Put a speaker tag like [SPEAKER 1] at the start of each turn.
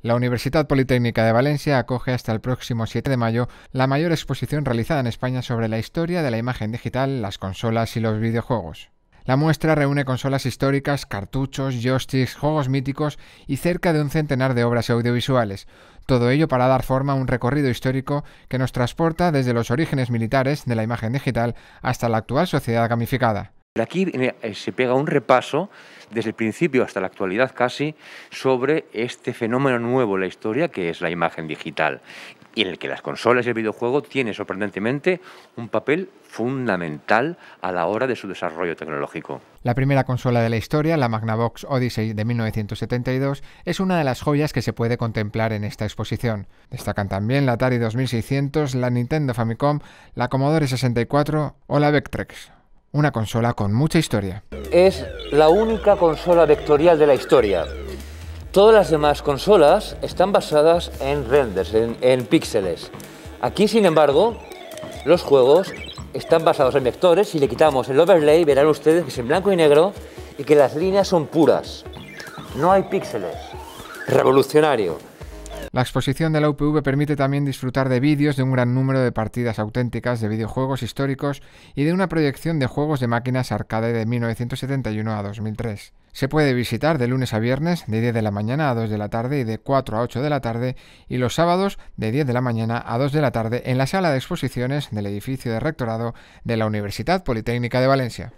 [SPEAKER 1] La Universidad Politécnica de Valencia acoge hasta el próximo 7 de mayo la mayor exposición realizada en España sobre la historia de la imagen digital, las consolas y los videojuegos. La muestra reúne consolas históricas, cartuchos, joysticks, juegos míticos y cerca de un centenar de obras audiovisuales, todo ello para dar forma a un recorrido histórico que nos transporta desde los orígenes militares de la imagen digital hasta la actual sociedad gamificada.
[SPEAKER 2] De aquí eh, eh, se pega un repaso desde el principio hasta la actualidad casi sobre este fenómeno nuevo en la historia que es la imagen digital y en el que las consolas y el videojuego tienen sorprendentemente un papel fundamental a la hora de su desarrollo tecnológico.
[SPEAKER 1] La primera consola de la historia, la Magnavox Odyssey de 1972, es una de las joyas que se puede contemplar en esta exposición. Destacan también la Atari 2600, la Nintendo Famicom, la Commodore 64 o la Vectrex una consola con mucha historia.
[SPEAKER 2] Es la única consola vectorial de la historia. Todas las demás consolas están basadas en renders, en, píxeles. Aquí, sin embargo, los juegos están basados en vectores. Si le quitamos el overlay, verán ustedes que es en blanco y negro y que las líneas son puras. No hay píxeles. Revolucionario.
[SPEAKER 1] La exposición de la UPV permite también disfrutar de vídeos de un gran número de partidas auténticas de videojuegos históricos y de una proyección de juegos de máquinas arcade de 1971 a 2003. Se puede visitar de lunes a viernes de 10 de la mañana a 2 de la tarde y de 4 a 8 de la tarde y los sábados de 10 de la mañana a 2 de la tarde en la sala de exposiciones del edificio de rectorado de la Universidad Politécnica de Valencia.